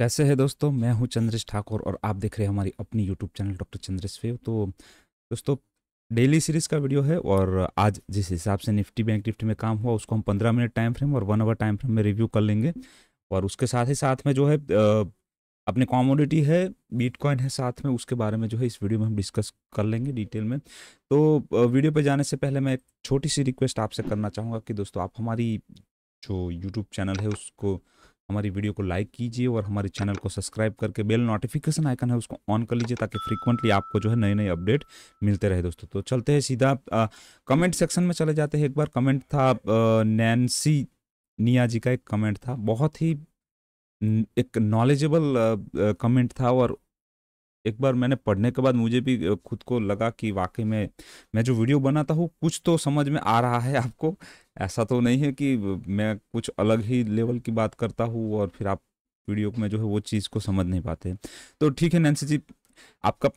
कैसे है दोस्तों मैं हूं चंद्रेश ठाकुर और आप देख रहे हैं हमारी अपनी यूट्यूब चैनल डॉक्टर चंद्रेश फेव तो दोस्तों डेली सीरीज का वीडियो है और आज जिस हिसाब से निफ्टी बैंक निफ्टी में काम हुआ उसको हम पंद्रह मिनट टाइम फ्रेम और वन आवर टाइम फ्रेम में रिव्यू कर लेंगे और उसके साथ ही साथ में जो है अपने कॉमोडिटी है बीटकॉइन है साथ में उसके बारे में जो है इस वीडियो में हम डिस्कस कर लेंगे डिटेल में तो वीडियो पर जाने से पहले मैं एक छोटी सी रिक्वेस्ट आपसे करना चाहूँगा कि दोस्तों आप हमारी जो यूट्यूब चैनल है उसको हमारी वीडियो को लाइक कीजिए और हमारे चैनल को सब्सक्राइब करके बेल नोटिफिकेशन आइकन है उसको ऑन कर लीजिए ताकि फ्रीक्वेंटली आपको जो है नए नए अपडेट मिलते रहे दोस्तों तो चलते हैं सीधा आ, कमेंट सेक्शन में चले जाते हैं एक बार कमेंट था नैन्सी निया जी का एक कमेंट था बहुत ही एक नॉलेजेबल कमेंट था और एक बार मैंने पढ़ने के बाद मुझे भी खुद को लगा कि वाकई में मैं जो वीडियो बनाता हूँ कुछ तो समझ में आ रहा है आपको ऐसा तो नहीं है कि मैं कुछ अलग ही लेवल की बात करता हूँ और फिर आप वीडियो में जो है वो चीज़ को समझ नहीं पाते तो ठीक है नैन्सी जी आपका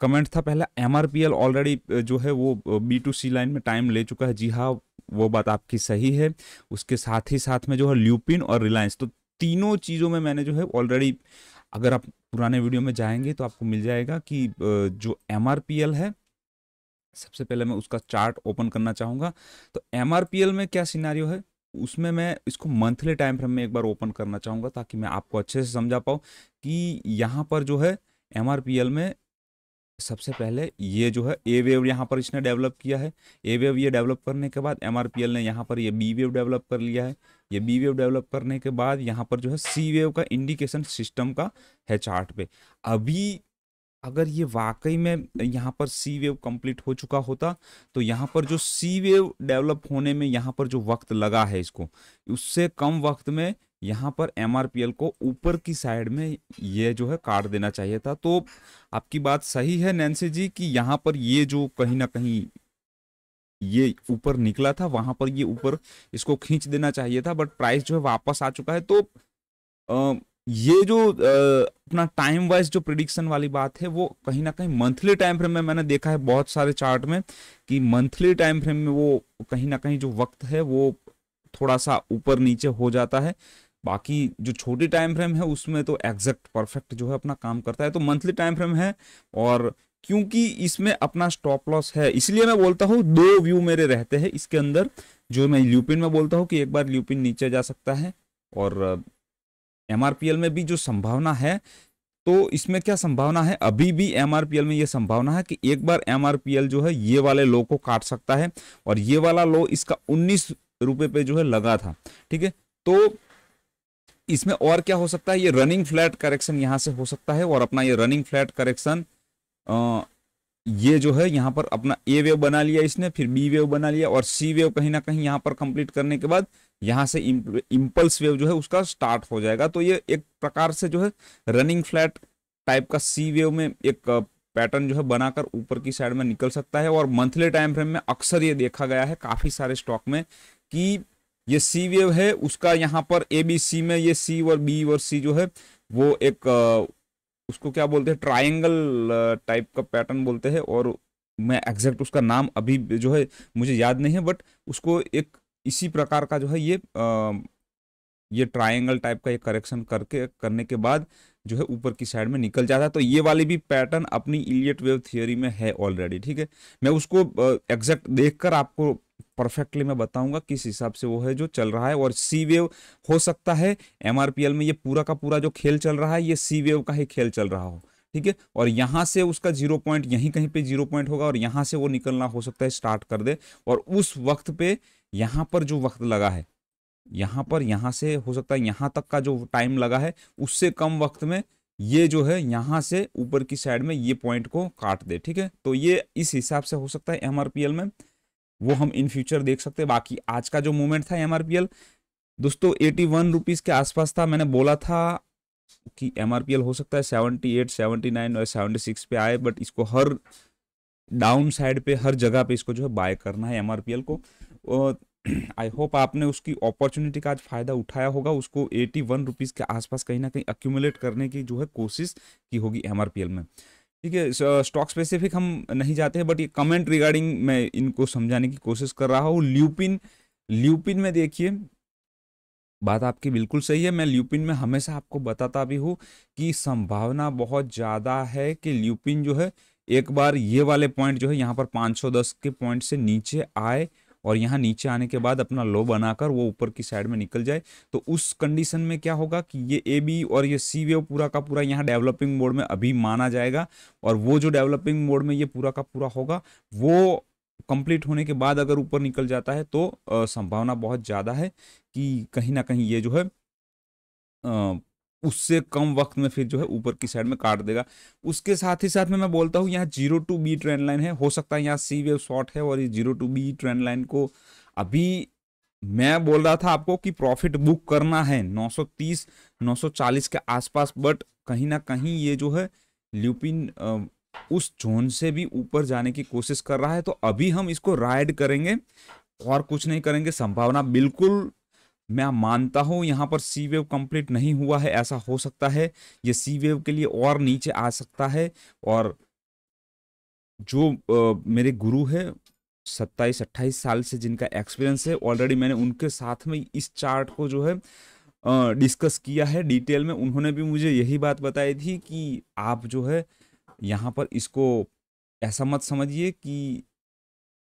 कमेंट था पहला एम ऑलरेडी जो है वो बी टू सी लाइन में टाइम ले चुका है जी हाँ वो बात आपकी सही है उसके साथ ही साथ में जो है ल्यूपिन और रिलायंस तो तीनों चीज़ों में मैंने जो है ऑलरेडी अगर आप पुराने वीडियो में जाएंगे तो आपको मिल जाएगा कि जो एम है सबसे पहले मैं उसका चार्ट ओपन करना चाहूँगा तो एम में क्या सिनारियो है उसमें मैं इसको मंथली टाइम फ्रेम में एक बार ओपन करना चाहूँगा ताकि मैं आपको अच्छे से समझा पाऊँ कि यहाँ पर जो है एम में सबसे पहले ये जो है ए वेव यहाँ पर इसने डेवलप किया है ए वेव ये डेवलप करने के बाद एम ने यहाँ पर ये बी वेव डेवलप कर लिया है ये बी वेव डेवलप करने के बाद यहाँ पर जो है सी वेव का इंडिकेशन सिस्टम का है चार्ट पे अभी अगर ये वाकई में यहाँ पर सी वेव कंप्लीट हो चुका होता तो यहाँ पर जो सी वेव डेवलप होने में यहाँ पर जो वक्त लगा है इसको उससे कम वक्त में यहाँ पर एम को ऊपर की साइड में ये जो है काट देना चाहिए था तो आपकी बात सही है नैन्सी जी कि यहाँ पर ये जो कहीं ना कहीं ये ऊपर निकला था वहां पर ये ऊपर इसको खींच देना चाहिए था बट प्राइस जो है वापस आ चुका है तो आ, ये जो अपना टाइम वाइज जो प्रिडिक्शन वाली बात है वो कहीं ना कहीं मंथली टाइम फ्रेम में मैंने देखा है बहुत सारे चार्ट में कि मंथली टाइम फ्रेम में वो कहीं ना कहीं जो वक्त है वो थोड़ा सा ऊपर नीचे हो जाता है बाकी जो छोटे टाइम फ्रेम है उसमें तो एग्जैक्ट परफेक्ट जो है अपना काम करता है तो मंथली टाइम फ्रेम है और क्योंकि इसमें अपना स्टॉप लॉस है इसलिए मैं बोलता हूँ दो व्यू मेरे रहते हैं इसके अंदर जो मैं ल्यूपिन में बोलता हूँ कि एक बार ल्यूपिन नीचे जा सकता है और एम में भी जो संभावना है तो इसमें क्या संभावना है अभी भी एम में ये संभावना है कि एक बार एम जो है ये वाले लो को काट सकता है और ये वाला लो इसका उन्नीस रुपये पे जो है लगा था ठीक है तो इसमें और क्या हो सकता है ये रनिंग फ्लैट करेक्शन यहां से हो सकता है और अपना ये रनिंग फ्लैट करेक्शन ये जो है यहां पर अपना ए वेव बना लिया इसने फिर बी वेव बना लिया और सी वेव कहीं ना कहीं यहां पर कंप्लीट करने के बाद यहां से इंपल्स वेव जो है उसका स्टार्ट हो जाएगा तो ये एक प्रकार से जो है रनिंग फ्लैट टाइप का सी वेव में एक पैटर्न जो है बनाकर ऊपर की साइड में निकल सकता है और मंथली टाइम फ्रेम में अक्सर ये देखा गया है काफ़ी सारे स्टॉक में कि ये सी वेव है उसका यहाँ पर ए बी सी में ये सी और बी और सी जो है वो एक उसको क्या बोलते हैं ट्राइंगल टाइप का पैटर्न बोलते हैं और मैं एग्जैक्ट उसका नाम अभी जो है मुझे याद नहीं है बट उसको एक इसी प्रकार का जो है ये आ, ये ट्राइंगल टाइप का ये करेक्शन करके करने के बाद जो है ऊपर की साइड में निकल जाता है तो ये वाली भी पैटर्न अपनी इलियट वेव थियोरी में है ऑलरेडी ठीक है मैं उसको एग्जैक्ट देखकर आपको परफेक्टली मैं बताऊंगा किस हिसाब से वो है जो चल रहा है और सी वेव हो सकता है एल में ये पूरा का पूरा जो खेल चल रहा है ये सी वेव का ही खेल चल रहा हो ठीक है और यहाँ से उसका जीरो पॉइंट यहीं कहीं पे जीरो पॉइंट होगा और यहाँ से वो निकलना हो सकता है स्टार्ट कर दे और उस वक्त पे यहाँ पर जो वक्त लगा है यहाँ पर यहाँ से हो सकता है यहाँ तक का जो टाइम लगा है उससे कम वक्त में ये जो है यहाँ से ऊपर की साइड में ये पॉइंट को काट दे ठीक है तो ये इस हिसाब से हो सकता है एम में वो हम इन फ्यूचर देख सकते हैं बाकी आज का जो मूवमेंट था एम दोस्तों एटी वन रुपीज़ के आसपास था मैंने बोला था कि एम हो सकता है सेवनटी एट सेवनटी नाइन और सेवेंटी सिक्स पे आए बट इसको हर डाउन साइड पे हर जगह पे इसको जो है बाय करना है एम को और आई होप आपने उसकी अपॉर्चुनिटी का आज फ़ायदा उठाया होगा उसको एटी वन रुपीज़ के आसपास कहीं ना कहीं अक्यूमुलेट करने की जो है कोशिश की होगी एम में ठीक है स्टॉक स्पेसिफिक हम नहीं जाते हैं बट ये कमेंट रिगार्डिंग मैं इनको समझाने की कोशिश कर रहा हूँ ल्यूपिन ल्यूपिन में देखिए बात आपकी बिल्कुल सही है मैं ल्यूपिन में हमेशा आपको बताता भी हूँ कि संभावना बहुत ज़्यादा है कि ल्यूपिन जो है एक बार ये वाले पॉइंट जो है यहाँ पर 510 के पॉइंट से नीचे आए और यहाँ नीचे आने के बाद अपना लो बनाकर वो ऊपर की साइड में निकल जाए तो उस कंडीशन में क्या होगा कि ये ए बी और ये सी वेव पूरा का पूरा यहाँ डेवलपिंग मोड में अभी माना जाएगा और वो जो डेवलपिंग मोड में ये पूरा का पूरा होगा वो कंप्लीट होने के बाद अगर ऊपर निकल जाता है तो संभावना बहुत ज़्यादा है कि कहीं ना कहीं ये जो है आ, उससे कम वक्त में फिर जो है ऊपर की साइड में काट देगा उसके साथ ही साथ में मैं बोलता हूँ यहाँ zero two B trend line है हो सकता है यहाँ सी वेव शॉर्ट है और ये zero two B trend line को अभी मैं बोल रहा था आपको कि प्रॉफिट बुक करना है 930 940 के आसपास बट कहीं ना कहीं ये जो है ल्यूपिन उस जोन से भी ऊपर जाने की कोशिश कर रहा है तो अभी हम इसको राइड करेंगे और कुछ नहीं करेंगे संभावना बिल्कुल मैं मानता हूँ यहाँ पर सी वेव कंप्लीट नहीं हुआ है ऐसा हो सकता है ये सी वेव के लिए और नीचे आ सकता है और जो आ, मेरे गुरु है सत्ताईस अट्ठाईस साल से जिनका एक्सपीरियंस है ऑलरेडी मैंने उनके साथ में इस चार्ट को जो है डिस्कस किया है डिटेल में उन्होंने भी मुझे यही बात बताई थी कि आप जो है यहाँ पर इसको ऐसा मत समझिए कि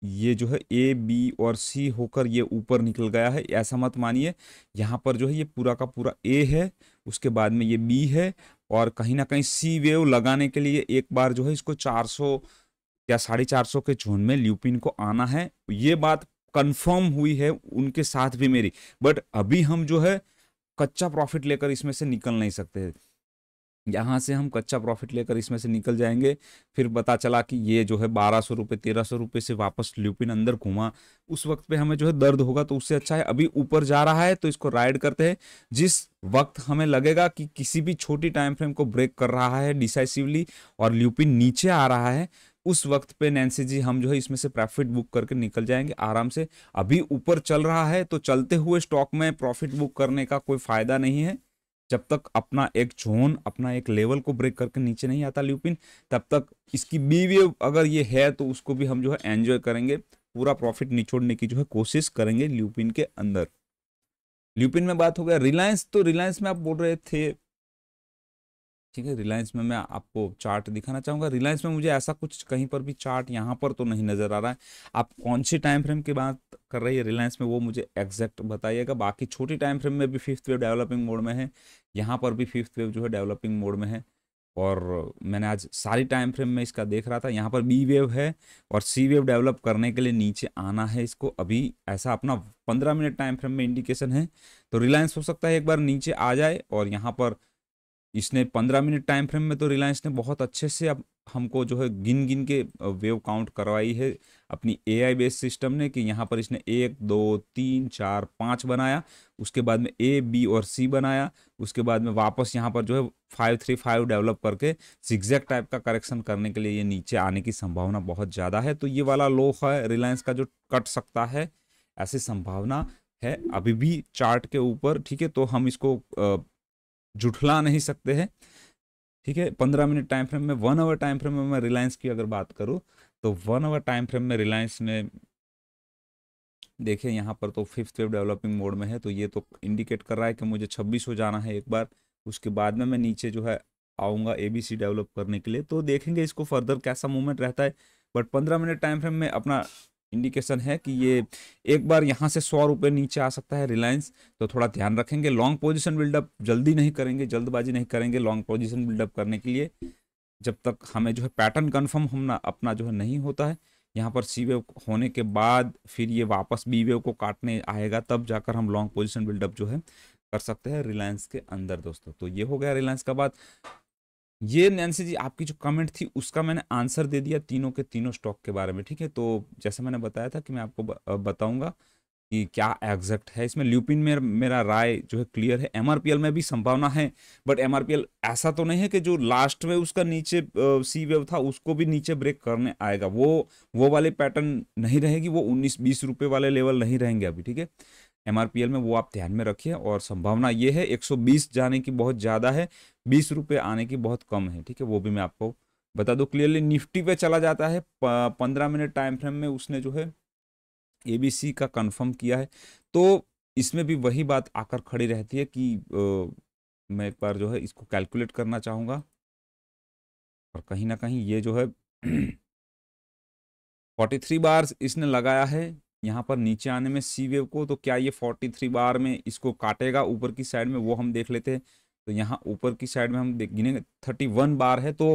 ये जो है ए बी और सी होकर ये ऊपर निकल गया है ऐसा मत मानिए यहाँ पर जो है ये पूरा का पूरा ए है उसके बाद में ये बी है और कहीं ना कहीं सी वेव लगाने के लिए एक बार जो है इसको 400 या साढ़े चार सौ के जोन में ल्यूपिन को आना है ये बात कंफर्म हुई है उनके साथ भी मेरी बट अभी हम जो है कच्चा प्रॉफिट लेकर इसमें से निकल नहीं सकते यहाँ से हम कच्चा प्रॉफिट लेकर इसमें से निकल जाएंगे फिर पता चला कि ये जो है बारह सौ रुपये तेरह सौ रुपये से वापस ल्यूपिन अंदर घुमा उस वक्त पे हमें जो है दर्द होगा तो उससे अच्छा है अभी ऊपर जा रहा है तो इसको राइड करते हैं जिस वक्त हमें लगेगा कि किसी भी छोटी टाइम फ्रेम को ब्रेक कर रहा है डिसाइसिवली और ल्यूपिन नीचे आ रहा है उस वक्त पे नैन्सी जी हम जो है इसमें से प्रॉफिट बुक करके निकल जाएंगे आराम से अभी ऊपर चल रहा है तो चलते हुए स्टॉक में प्रॉफिट बुक करने का कोई फायदा नहीं है जब तक अपना एक जोन अपना एक लेवल को ब्रेक करके नीचे नहीं आता ल्यूपिन तब तक इसकी बी वे अगर ये है तो उसको भी हम जो है एंजॉय करेंगे पूरा प्रॉफिट निचोड़ने की जो है कोशिश करेंगे ल्यूपिन के अंदर ल्यूपिन में बात हो गया रिलायंस तो रिलायंस में आप बोल रहे थे ठीक है रिलायंस में मैं आपको चार्ट दिखाना चाहूँगा रिलायंस में मुझे ऐसा कुछ कहीं पर भी चार्ट यहाँ पर तो नहीं नज़र आ रहा है आप कौन सी टाइम फ्रेम की बात कर रही है रिलायंस में वो मुझे एग्जैक्ट बताइएगा बाकी छोटी टाइम फ्रेम में भी फिफ्थ वेव डेवलपिंग मोड में है यहाँ पर भी फिफ्थ वेव जो है डेवलपिंग मोड में है और मैंने आज सारी टाइम फ्रेम में इसका देख रहा था यहाँ पर बी वेव है और सी वेव डेवलप करने के लिए नीचे आना है इसको अभी ऐसा अपना पंद्रह मिनट टाइम फ्रेम में इंडिकेशन है तो रिलायंस हो सकता है एक बार नीचे आ जाए और यहाँ पर इसने पंद्रह मिनट टाइम फ्रेम में तो रिलायंस ने बहुत अच्छे से अब हमको जो है गिन गिन के वेव काउंट करवाई है अपनी एआई बेस्ड सिस्टम ने कि यहाँ पर इसने एक दो तीन चार पाँच बनाया उसके बाद में ए बी और सी बनाया उसके बाद में वापस यहाँ पर जो है फाइव थ्री फाइव डेवलप करके सिक्जैक्ट टाइप का करेक्शन करने के लिए ये नीचे आने की संभावना बहुत ज़्यादा है तो ये वाला लो है रिलायंस का जो कट सकता है ऐसी संभावना है अभी भी चार्ट के ऊपर ठीक है तो हम इसको जुठला नहीं सकते हैं ठीक है पंद्रह मिनट टाइम फ्रेम में वन आवर टाइम फ्रेम में मैं रिलायंस की अगर बात करूँ तो वन आवर टाइम फ्रेम में रिलायंस ने देखिए यहाँ पर तो फिफ्थ वेव डेवलपिंग मोड में है तो ये तो इंडिकेट कर रहा है कि मुझे छब्बीस हो जाना है एक बार उसके बाद में मैं नीचे जो है आऊँगा ए डेवलप करने के लिए तो देखेंगे इसको फर्दर कैसा मूवमेंट रहता है बट पंद्रह मिनट टाइम फ्रेम में अपना इंडिकेशन है कि ये एक बार यहाँ से सौ रुपये नीचे आ सकता है रिलायंस तो थोड़ा ध्यान रखेंगे लॉन्ग पोजिशन बिल्डअप जल्दी नहीं करेंगे जल्दबाजी नहीं करेंगे लॉन्ग पोजिशन बिल्डअप करने के लिए जब तक हमें जो है पैटर्न कन्फर्म होना अपना जो है नहीं होता है यहाँ पर सी वेव होने के बाद फिर ये वापस बी वेव को काटने आएगा तब जाकर हम लॉन्ग पोजिशन बिल्डअप जो है कर सकते हैं रिलायंस के अंदर दोस्तों तो ये हो गया रिलायंस का बात ये नैन्सी जी आपकी जो कमेंट थी उसका मैंने आंसर दे दिया तीनों के तीनों स्टॉक के बारे में ठीक है तो जैसे मैंने बताया था कि मैं आपको बताऊंगा कि क्या एग्जैक्ट है इसमें ल्यूपिन में मेरा राय जो है क्लियर है एमआरपीएल में भी संभावना है बट एमआरपीएल ऐसा तो नहीं है कि जो लास्ट में उसका नीचे सी वेव था उसको भी नीचे ब्रेक करने आएगा वो वो वाले पैटर्न नहीं रहेगी वो उन्नीस बीस रुपये वाले लेवल नहीं रहेंगे अभी ठीक है एम में वो आप ध्यान में रखिए और संभावना ये है 120 जाने की बहुत ज़्यादा है बीस रुपये आने की बहुत कम है ठीक है वो भी मैं आपको बता दूँ क्लियरली निफ्टी पे चला जाता है पंद्रह मिनट टाइम फ्रेम में उसने जो है ए का कन्फर्म किया है तो इसमें भी वही बात आकर खड़ी रहती है कि आ, मैं एक बार जो है इसको कैलकुलेट करना चाहूँगा और कहीं ना कहीं ये जो है 43 बार इसने लगाया है यहाँ पर नीचे आने में सी वेव को तो क्या ये 43 बार में इसको काटेगा ऊपर की साइड में वो हम देख लेते हैं तो यहाँ ऊपर की साइड में हम गिनेंगे 31 बार है तो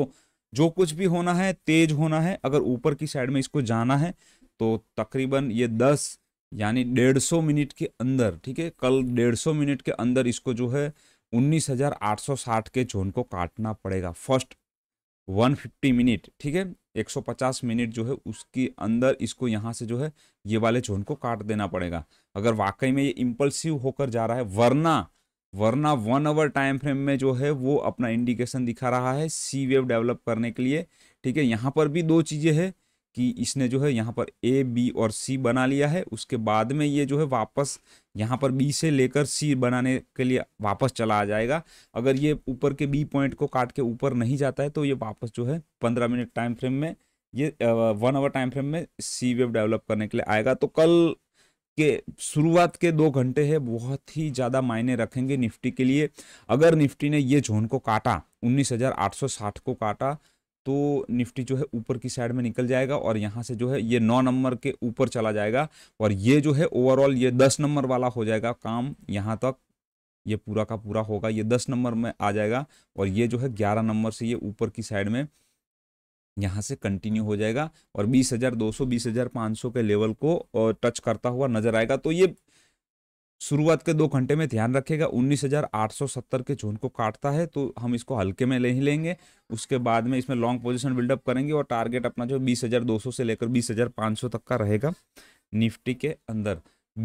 जो कुछ भी होना है तेज होना है अगर ऊपर की साइड में इसको जाना है तो तकरीबन ये 10 यानी 150 मिनट के अंदर ठीक है कल 150 मिनट के अंदर इसको जो है साठ के जोन को काटना पड़ेगा फर्स्ट फिफ्टी मिनट ठीक है 150 मिनट जो है उसके अंदर इसको यहाँ से जो है ये वाले जोन को काट देना पड़ेगा अगर वाकई में ये इम्पल्सिव होकर जा रहा है वरना वरना वन आवर टाइम फ्रेम में जो है वो अपना इंडिकेशन दिखा रहा है सी वेव डेवलप करने के लिए ठीक है यहाँ पर भी दो चीज़ें हैं कि इसने जो है यहाँ पर ए बी और सी बना लिया है उसके बाद में ये जो है वापस यहाँ पर बी से लेकर सी बनाने के लिए वापस चला आ जाएगा अगर ये ऊपर के बी पॉइंट को काट के ऊपर नहीं जाता है तो ये वापस जो है पंद्रह मिनट टाइम फ्रेम में ये वन आवर टाइम फ्रेम में सी वेव डेवलप करने के लिए आएगा तो कल के शुरुआत के दो घंटे है बहुत ही ज़्यादा मायने रखेंगे निफ्टी के लिए अगर निफ्टी ने ये जोन को काटा 19,860 को काटा तो निफ्टी जो है ऊपर की साइड में निकल जाएगा और यहाँ से जो है ये नौ नंबर के ऊपर चला जाएगा और ये जो है ओवरऑल ये दस नंबर वाला हो जाएगा काम यहाँ तक ये पूरा का पूरा होगा ये दस नंबर में आ जाएगा और ये जो है ग्यारह नंबर से ये ऊपर की साइड में यहाँ से कंटिन्यू हो जाएगा और बीस हज़ार दो सौ बीस हज़ार पाँच सौ के लेवल को टच करता हुआ नजर आएगा तो ये शुरुआत के दो घंटे में ध्यान रखेगा 19,870 के जोन को काटता है तो हम इसको हल्के में ले ही लेंगे उसके बाद में इसमें लॉन्ग पोजिशन बिल्डअप करेंगे और टारगेट अपना जो बीस से लेकर बीस तक का रहेगा निफ्टी के अंदर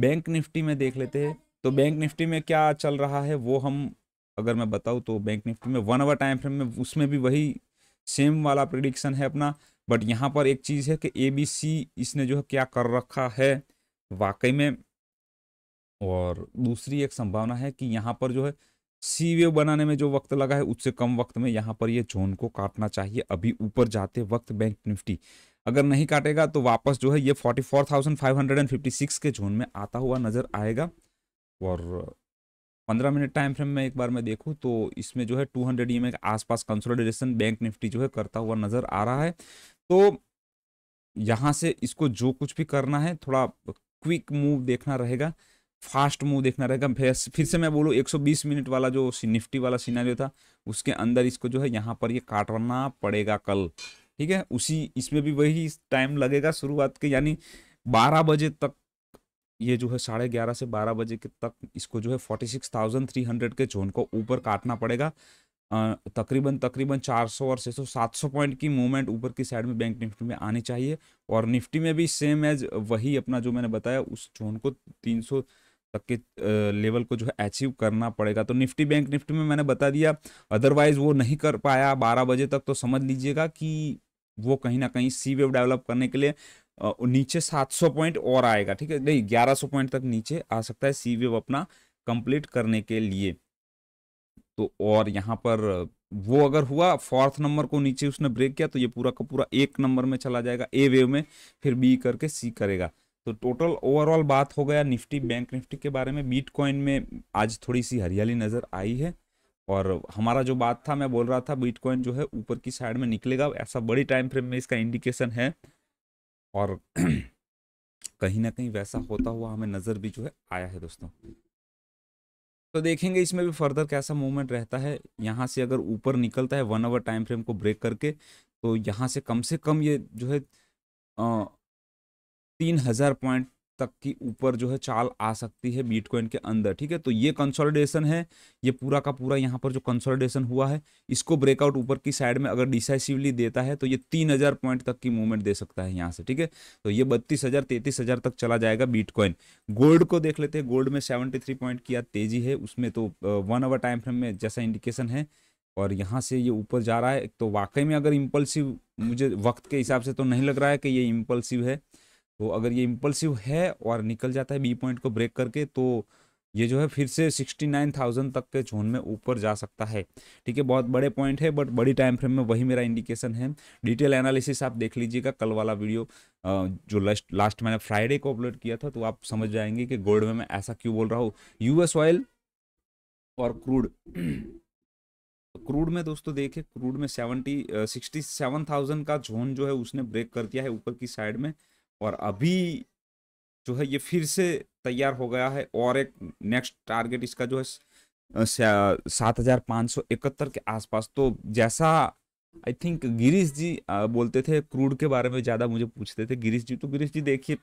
बैंक निफ्टी में देख लेते हैं तो बैंक निफ्टी में क्या चल रहा है वो हम अगर मैं बताऊँ तो बैंक निफ्टी में वन आवर टाइम फ्रेम में उसमें भी वही सेम वाला प्रिडिक्शन है अपना बट यहाँ पर एक चीज़ है कि ए बी सी इसने जो है क्या कर रखा है वाकई में और दूसरी एक संभावना है कि यहाँ पर जो है सी वेव बनाने में जो वक्त लगा है उससे कम वक्त में यहाँ पर ये जोन को काटना चाहिए अभी ऊपर जाते वक्त बैंक निफ्टी अगर नहीं काटेगा तो वापस जो है ये 44,556 के जोन में आता हुआ नज़र आएगा और 15 मिनट टाइम फ्रेम में एक बार मैं देखूँ तो इसमें जो है 200 हंड्रेड ई के आसपास कंसोलिडेशन बैंक निफ्टी जो है करता हुआ नज़र आ रहा है तो यहाँ से इसको जो कुछ भी करना है थोड़ा क्विक मूव देखना रहेगा फास्ट मूव देखना रहेगा फिर से मैं बोलूँ 120 मिनट वाला जो निफ्टी वाला सीनारियो था उसके अंदर इसको जो है यहाँ पर ये काटना पड़ेगा कल ठीक है उसी इसमें भी वही टाइम लगेगा शुरुआत के यानी बारह बजे तक ये जो है साढ़े ग्यारह से बारह बजे के तक इसको जो है forty six thousand three hundred के जोन को ऊपर काटना पड़ेगा तकरीबन तकरीबन 400 और छः सौ पॉइंट की मूवमेंट ऊपर की साइड में बैंक निफ्टी में आनी चाहिए और निफ्टी में भी सेम एज वही अपना जो मैंने बताया उस जोन को 300 तक के लेवल को जो है अचीव करना पड़ेगा तो निफ्टी बैंक निफ्टी में मैंने बता दिया अदरवाइज वो नहीं कर पाया बारह बजे तक तो समझ लीजिएगा कि वो कहीं ना कहीं सी वेव डेवलप करने के लिए नीचे 700 पॉइंट और आएगा ठीक है नहीं 1100 पॉइंट तक नीचे आ सकता है सी वेव अपना कंप्लीट करने के लिए तो और यहाँ पर वो अगर हुआ फोर्थ नंबर को नीचे उसने ब्रेक किया तो ये पूरा का पूरा एक नंबर में चला जाएगा ए वेव में फिर बी करके सी करेगा तो टोटल ओवरऑल बात हो गया निफ्टी बैंक निफ्टी के बारे में बिटकॉइन में आज थोड़ी सी हरियाली नज़र आई है और हमारा जो बात था मैं बोल रहा था बिटकॉइन जो है ऊपर की साइड में निकलेगा ऐसा बड़ी टाइम फ्रेम में इसका इंडिकेशन है और कहीं ना कहीं वैसा होता हुआ हमें नज़र भी जो है आया है दोस्तों तो देखेंगे इसमें भी फर्दर कैसा मूवमेंट रहता है यहाँ से अगर ऊपर निकलता है वन आवर टाइम फ्रेम को ब्रेक करके तो यहाँ से कम से कम ये जो है तीन हजार पॉइंट तक की ऊपर जो है चाल आ सकती है बीटकॉइन के अंदर ठीक है तो ये कंसोलिडेशन है ये पूरा का पूरा यहाँ पर जो कंसोलिडेशन हुआ है इसको ब्रेकआउट ऊपर की साइड में अगर डिसाइसिवली देता है तो ये तीन हजार पॉइंट तक की मूवमेंट दे सकता है यहाँ से ठीक है तो ये बत्तीस हजार तैतीस हजार तक चला जाएगा बीटकॉइन गोल्ड को देख लेते हैं गोल्ड में सेवेंटी थ्री पॉइंट की तेजी है उसमें तो वन आवर टाइम फ्रेम में जैसा इंडिकेशन है और यहाँ से ये ऊपर जा रहा है तो वाकई में अगर इम्पल्सिव मुझे वक्त के हिसाब से तो नहीं लग रहा है कि ये इम्पल्सिव है तो अगर ये इम्पल्सिव है और निकल जाता है बी पॉइंट को ब्रेक करके तो ये जो है फिर से 69,000 तक के जोन में ऊपर जा सकता है ठीक है बहुत बड़े पॉइंट है बट बड़ी टाइम फ्रेम में वही मेरा इंडिकेशन है डिटेल एनालिसिस आप देख लीजिएगा कल वाला वीडियो जो लास्ट लास्ट मैंने फ्राइडे को अपलोड किया था तो आप समझ जाएंगे कि गोल्ड में मैं ऐसा क्यों बोल रहा हूँ यूएस ऑयल और क्रूड क्रूड तो में दोस्तों देखिए क्रूड में सेवेंटी सिक्सटी सेवन थाउजेंड का जोन जो है उसने ब्रेक कर दिया है ऊपर की साइड में और अभी जो है ये फिर से तैयार हो गया है और एक नेक्स्ट टारगेट इसका जो है सात हजार पाँच सौ इकहत्तर के आसपास तो जैसा आई थिंक गिरीश जी बोलते थे क्रूड के बारे में ज़्यादा मुझे पूछते थे गिरीश जी तो गिरीश जी देखिए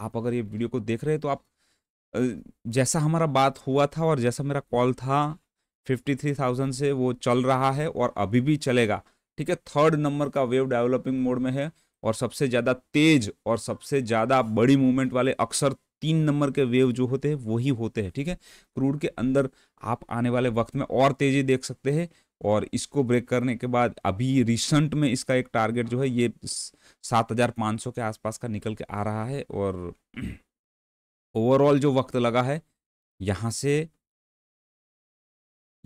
आप अगर ये वीडियो को देख रहे हैं तो आप जैसा हमारा बात हुआ था और जैसा मेरा कॉल था फिफ्टी थ्री थाउजेंड से वो चल रहा है और अभी भी चलेगा ठीक है थर्ड नंबर का वेव डेवलपिंग मोड में है और सबसे ज़्यादा तेज और सबसे ज़्यादा बड़ी मूवमेंट वाले अक्सर तीन नंबर के वेव जो होते हैं वही होते हैं ठीक है क्रूड के अंदर आप आने वाले वक्त में और तेज़ी देख सकते हैं और इसको ब्रेक करने के बाद अभी रिसेंट में इसका एक टारगेट जो है ये सात हज़ार पाँच सौ के आसपास का निकल के आ रहा है और ओवरऑल जो वक्त लगा है यहाँ से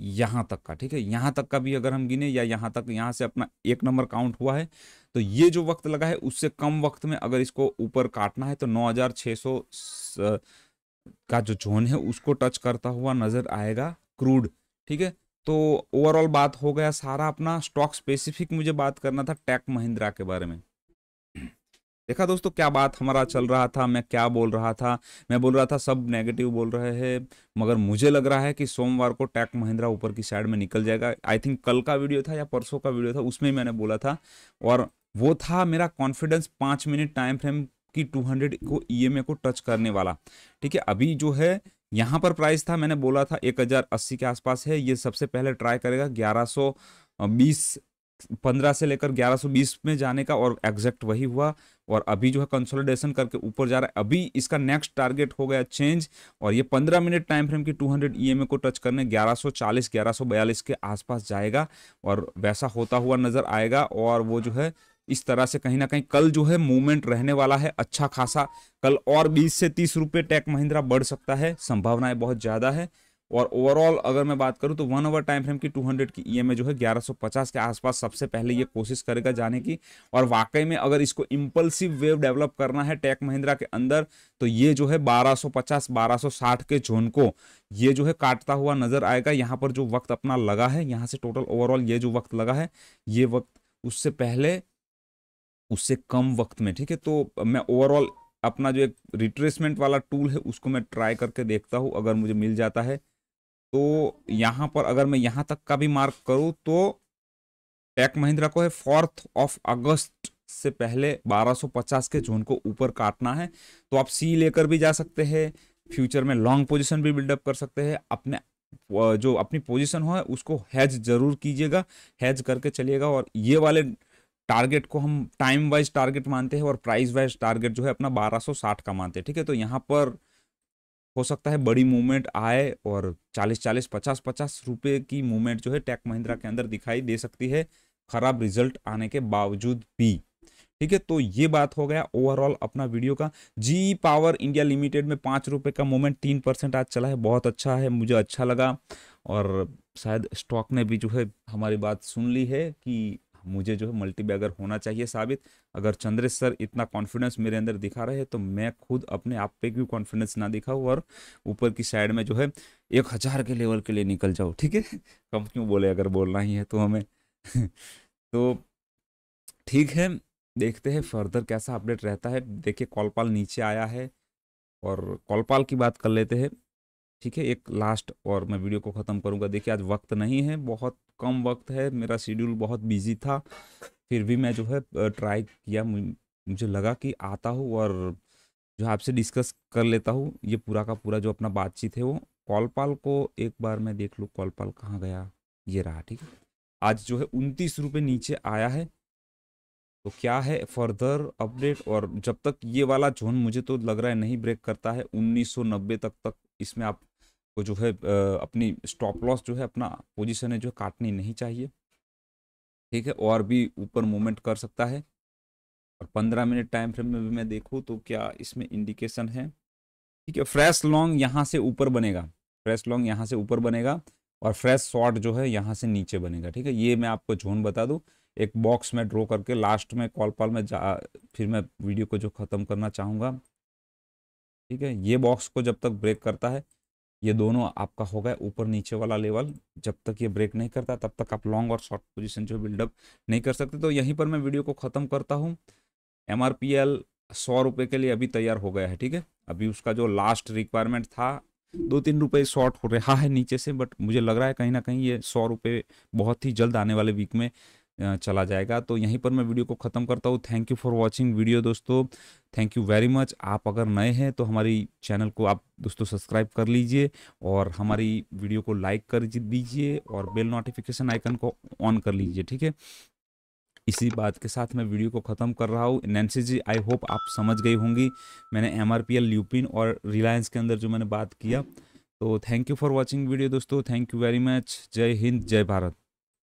यहाँ तक का ठीक है यहाँ तक का भी अगर हम गिने या यहाँ तक यहाँ से अपना एक नंबर काउंट हुआ है तो ये जो वक्त लगा है उससे कम वक्त में अगर इसको ऊपर काटना है तो 9600 का जो जोन है उसको टच करता हुआ नजर आएगा क्रूड ठीक है तो ओवरऑल बात हो गया सारा अपना स्टॉक स्पेसिफिक मुझे बात करना था टेक महिंद्रा के बारे में देखा दोस्तों क्या बात हमारा चल रहा था मैं क्या बोल रहा था मैं बोल रहा था सब नेगेटिव बोल रहे हैं मगर मुझे लग रहा है कि सोमवार को टैक महिंद्रा ऊपर की साइड में निकल जाएगा आई थिंक कल का वीडियो था या परसों का वीडियो था उसमें मैंने बोला था और वो था मेरा कॉन्फिडेंस पाँच मिनट टाइम फ्रेम की 200 को ई e को टच करने वाला ठीक है अभी जो है यहाँ पर प्राइस था मैंने बोला था 1080 के आसपास है ये सबसे पहले ट्राई करेगा 1120 15 से लेकर 1120 में जाने का और एग्जैक्ट वही हुआ और अभी जो है कंसोलिडेशन करके ऊपर जा रहा है अभी इसका नेक्स्ट टारगेट हो गया चेंज और ये 15 मिनट टाइम फ्रेम की 200 ए e को टच करने 1140 1142 के आसपास जाएगा और वैसा होता हुआ नज़र आएगा और वो जो है इस तरह से कहीं ना कहीं कल जो है मूवमेंट रहने वाला है अच्छा खासा कल और 20 से 30 रुपए टेक महिंद्रा बढ़ सकता है संभावनाएं बहुत ज़्यादा है और ओवरऑल अगर मैं बात करूं तो वन ओवर टाइम फ्रेम की 200 की ई e जो है 1150 के आसपास सबसे पहले ये कोशिश करेगा जाने की और वाकई में अगर इसको इम्पल्सिव वेव डेवलप करना है टेक महिंद्रा के अंदर तो ये जो है 1250 1260 के जोन को ये जो है काटता हुआ नजर आएगा यहाँ पर जो वक्त अपना लगा है यहाँ से टोटल ओवरऑल ये जो वक्त लगा है ये वक्त उससे पहले उससे कम वक्त में ठीक है तो मैं ओवरऑल अपना जो एक रिट्रेसमेंट वाला टूल है उसको मैं ट्राई करके देखता हूँ अगर मुझे मिल जाता है तो यहाँ पर अगर मैं यहाँ तक का भी मार्क करूँ तो टैक महिंद्रा को है फोर्थ ऑफ अगस्त से पहले 1250 के जोन को ऊपर काटना है तो आप सी लेकर भी जा सकते हैं फ्यूचर में लॉन्ग पोजिशन भी बिल्डअप कर सकते हैं अपने जो अपनी पोजिशन हो है उसको हैज जरूर कीजिएगा हैज करके चलिएगा और ये वाले टारगेट को हम टाइम वाइज टारगेट मानते हैं और प्राइस वाइज टारगेट जो है अपना 1260 का मानते हैं ठीक है तो यहाँ पर हो सकता है बड़ी मूवमेंट आए और 40 40 50 50 रुपए की मूवमेंट जो है टेक महिंद्रा के अंदर दिखाई दे सकती है खराब रिजल्ट आने के बावजूद भी ठीक है तो ये बात हो गया ओवरऑल अपना वीडियो का जी पावर इंडिया लिमिटेड में पाँच रुपये का मोमेंट तीन परसेंट आज चला है बहुत अच्छा है मुझे अच्छा लगा और शायद स्टॉक ने भी जो है हमारी बात सुन ली है कि मुझे जो है मल्टी बैगर होना चाहिए साबित अगर चंद्रेश सर इतना कॉन्फिडेंस मेरे अंदर दिखा रहे हैं तो मैं खुद अपने आप पे क्यों कॉन्फिडेंस ना दिखाऊँ और ऊपर की साइड में जो है एक हज़ार के लेवल के लिए निकल जाऊँ ठीक है कम क्यों बोले अगर बोलना ही है तो हमें तो ठीक है देखते हैं फर्दर कैसा अपडेट रहता है देखिए कॉलपाल नीचे आया है और कॉलपाल की बात कर लेते हैं ठीक है एक लास्ट और मैं वीडियो को ख़त्म करूँगा देखिए आज वक्त नहीं है बहुत कम वक्त है मेरा शेड्यूल बहुत बिजी था फिर भी मैं जो है ट्राई किया मुझे लगा कि आता हूँ और जो आपसे डिस्कस कर लेता हूँ ये पूरा का पूरा जो अपना बातचीत है वो कॉलपाल को एक बार मैं देख लूँ कॉलपाल कहाँ गया ये रहा ठीक है आज जो है उनतीस रुपये नीचे आया है तो क्या है फर्दर अपडेट और जब तक ये वाला जोन मुझे तो लग रहा है नहीं ब्रेक करता है 1990 तक तक इसमें आपको जो है अपनी स्टॉप लॉस जो है अपना पोजीशन है जो काटनी नहीं चाहिए ठीक है और भी ऊपर मूवमेंट कर सकता है और 15 मिनट टाइम फ्रेम में भी मैं देखूँ तो क्या इसमें इंडिकेशन है ठीक है फ्रेश लॉन्ग यहाँ से ऊपर बनेगा फ्रेश लॉन्ग यहाँ से ऊपर बनेगा और फ्रेश शॉर्ट जो है यहाँ से नीचे बनेगा ठीक है ये मैं आपको जोन बता दूँ एक बॉक्स में ड्रॉ करके लास्ट में कॉल पाल में जा फिर मैं वीडियो को जो ख़त्म करना चाहूँगा ठीक है ये बॉक्स को जब तक ब्रेक करता है ये दोनों आपका हो गया ऊपर नीचे वाला लेवल जब तक ये ब्रेक नहीं करता तब तक आप लॉन्ग और शॉर्ट पोजीशन जो बिल्डअप नहीं कर सकते तो यहीं पर मैं वीडियो को ख़त्म करता हूँ एम आर पी एल सौ रुपये के लिए अभी तैयार हो गया है ठीक है अभी उसका जो लास्ट रिक्वायरमेंट था दो तीन रुपये शॉर्ट हो रहा है नीचे से बट मुझे लग रहा है कहीं ना कहीं ये सौ रुपये बहुत ही जल्द आने वाले वीक में चला जाएगा तो यहीं पर मैं वीडियो को ख़त्म करता हूँ thank you for watching video दोस्तों थैंक यू वेरी मच आप अगर नए हैं तो हमारी चैनल को आप दोस्तों सब्सक्राइब कर लीजिए और हमारी वीडियो को लाइक कर दीजिए और बेल नोटिफिकेशन आइकन को ऑन कर लीजिए ठीक है इसी बात के साथ मैं वीडियो को ख़त्म कर रहा हूँ नैन्सी जी आई होप आप समझ गई होंगी मैंने M R P L Lupin और रिलायंस के अंदर जो मैंने बात किया तो thank you for watching video दोस्तों थैंक यू वेरी मच जय हिंद जय भारत